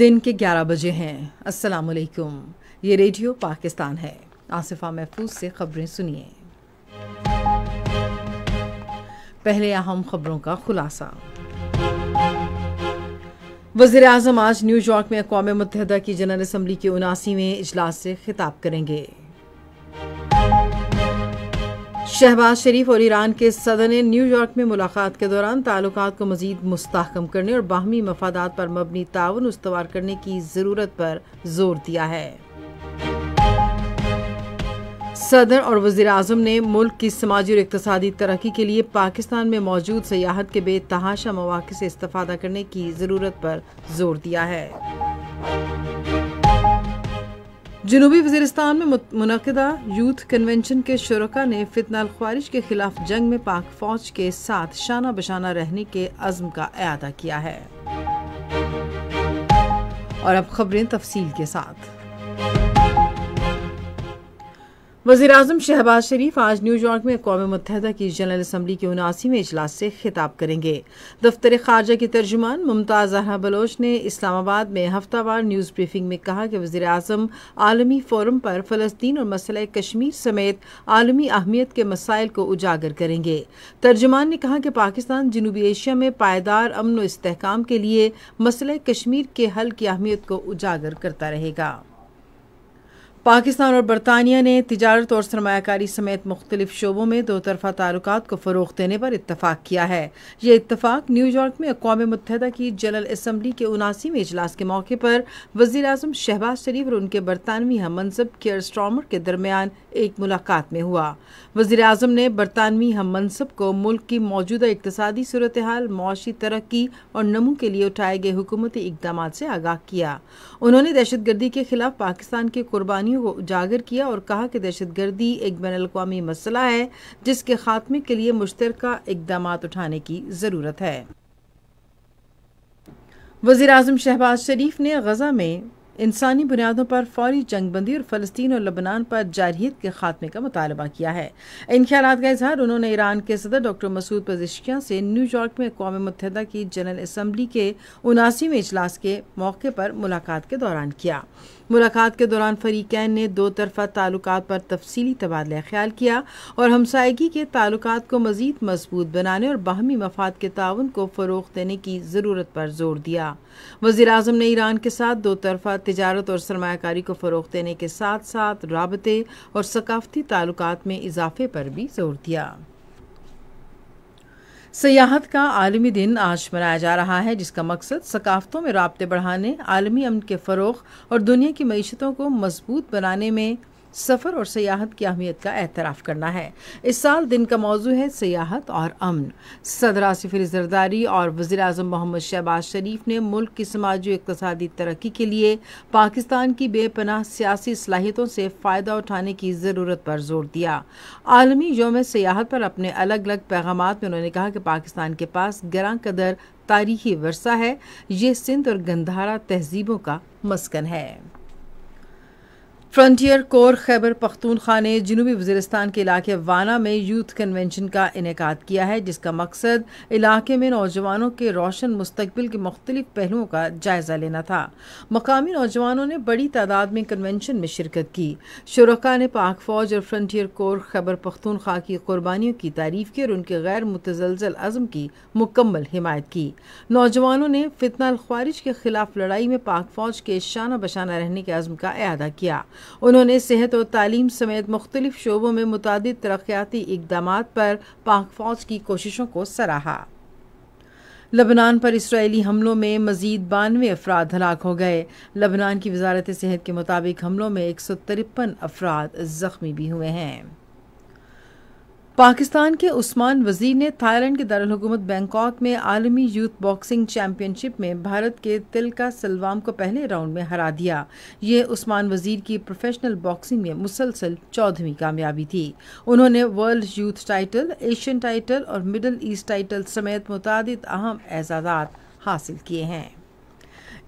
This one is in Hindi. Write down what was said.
दिन के 11 बजे हैं अस्सलाम वालेकुम ये रेडियो पाकिस्तान है आसिफा महफूज से खबरें सुनिए पहले अहम खबरों का खुलासा वजीर अजम आज न्यूयॉर्क में अकवा मुतहदा की जनरल असम्बली के उनासीवें इजलास से खिताब करेंगे शहबाज शरीफ और ईरान के सदर ने न्यूयॉर्क में मुलाकात के दौरान ताल्लुक को मजीद मुस्तकम करने और बाहमी मफादात पर मबनी ताउन उसवार करने की ज़रूरत पर जोर दिया है सदर और वजीर अजम ने मुल्क की समाजी और इकतदी तरक्की के लिए पाकिस्तान में मौजूद सयाहत के बेतहाशा मौाक से इस्ता करने की ज़रूरत पर जोर दिया है जनूबी वजीरस्तान में मुनदा यूथ कन्वेंशन के शुरा ने फितनाल ख्वारिश के खिलाफ जंग में पाक फौज के साथ शाना बशाना रहने के अज़म का अदा किया है और अब खबरें तफसील के साथ वजी अजम शहबाज शरीफ आज न्यूयॉर्क में अकवा मुतहदा की जनरल असम्बली के उनासीवें अजलास से खिताब करेंगे दफ्तर खारजा की तर्जुमान मुमताज़ जहरा बलोच ने इस्लामाबाद में हफ्तावार न्यूज़ ब्रीफिंग में कहा कि वजी अजम आलमी फोरम पर फ़लस्तीन और मसला कश्मीर समेत आलमी अहमियत के मसाइल को उजागर करेंगे तर्जुमान ने कहा कि पाकिस्तान जनूबी एशिया में पायदार अमन व इसकाम के लिए मसला कश्मीर के हल की अहमियत को उजागर करता रहेगा पाकिस्तान और बरतानिया ने तजारत और सरमाकारी समेत मुख्तलिफ शोबों में दो तरफ़ा ताल्लुक को फ़रोग देने पर इतफ़ाक़ किया है ये इतफ़ाक़ न्यूयॉर्क में अकवा मुतहदा की जनरल इसम्बली के उनासीवें इजलास के मौके पर वजी अजम शहबाज शरीफ और उनके बरतानवी हम मनसब केयर स्ट्रामर के दरमियान एक मुलाकात में हुआ वजी अजम ने बरतानवी हम मनसब को मुल्क की मौजूदा इकतदी सूरत हाल मुशी तरक्की और नमू के लिए उठाए गए हुकूमती इकदाम से आगाह किया उन्होंने दहशत गर्दी के खिलाफ पाकिस्तान के कुर्बानियों को उजागर किया और कहा कि दहशतगर्दी एक बैन अवी मसला है जिसके खात्मे के लिए मुश्तर इकदाम उठाने की ज़रूरत है वजीर अजम शहबाज शरीफ ने गज़ा में इंसानी बुनियादों पर फौरी जंगबंदी और फलस्तीन और लबनान पर जारहीत के खात्मे का मुतालबा किया है इन ख्याल का इजहार उन्होंने ईरान के सदर डॉक्टर मसूद पजिशिया से न्यूयॉर्क में अकवा मुतहदा की जनरल असम्बली के उनासीवें इजलास के मौके पर मुलाकात के दौरान किया मुलाकात के दौरान फरीकैन ने दो तरफा ताल्लुक पर तफसली तबादला ख्याल किया और हमसायगी के ताल्लुक को मज़ीद मजबूत बनाने और बाहमी मफाद के ताउन को फ़रोग देने की ज़रूरत पर जोर दिया वजीर अजम ने ईरान के साथ दो तरफा तजारत और सरमाकारी को फ़रोग देने के साथ साथ रबते और सकाफती ताल्लुक में इजाफे पर भी जोर दिया सयाहत का आलमी दिन आज मनाया जा रहा है जिसका मकसद सकाफ़तों में रबते बढ़ाने आलमी अमन के फ़रोग और दुनिया की मीशतों को मजबूत बनाने में सफ़र और सियाहत की अहमियत का एतराफ़ करना है इस साल दिन का मौजू है सियाहत और अमन सदर आसिफ जरदारी और वज़ी अजम मोहम्मद शहबाज शरीफ ने मुल्क की समाजी इकतदी तरक्की के लिए पाकिस्तान की बेपनाह सियासी सलाहियतों से फ़ायदा उठाने की ज़रूरत पर जोर दिया आलमी योम सियाहत पर अपने अलग अलग पैगाम में उन्होंने कहा कि पाकिस्तान के पास ग्रां कदर तारीखी वर्षा है ये सिंध और गंधारा तहजीबों का मस्कन है फ्रंटियर कोर खैबर पख्तूनख्वा ने जनूबी वजरस्तान के इलाके वाना में यूथ कन्वेंशन का इनका किया है जिसका मकसद इलाके में नौजवानों के रोशन मुस्तबिल के मुख्तलिफ पहलुओं का जायज़ा लेना था मकामी नौजवानों ने बड़ी तादाद में कन्वेंशन में शिरकत की शुरा ने पाक फौज और फ्रंटियर कोर खैबर पख्तूनख्वा की कुर्बानियों की तारीफ की और उनके गैर मुतजलजल अज़म की मुकम्मल हिमायत की नौजवानों ने फितना ख्वारिज के खिलाफ लड़ाई में पाक फौज के शाना बशाना रहने के अज़म का अदा किया उन्होंने सेहत और तालीम समेत मुख्तलिफ शोबों में मुतद तरक्याती इकदाम पर पाक फौज की कोशिशों को सराहा लबनान पर इसराइली हमलों में मजीद बानवे अफराद हलाक हो गए लबनान की वजारत सेहत के मुताबिक हमलों में एक सौ तिरपन अफराद ज़ख्मी भी हुए हैं पाकिस्तान के उस्मान वजीर ने थाईलैंड के दारकूमत बैंकॉक में आलमी यूथ बॉक्सिंग चैंपियनशिप में भारत के तिलका सलवाम को पहले राउंड में हरा दिया ये उस्मान वजीर की प्रोफेशनल बॉक्सिंग में मुसलसल चौदहवीं कामयाबी थी उन्होंने world youth title Asian title और मिडल ईस्ट टाइटल समेत मुतद अहम एजाजात हासिल किए हैं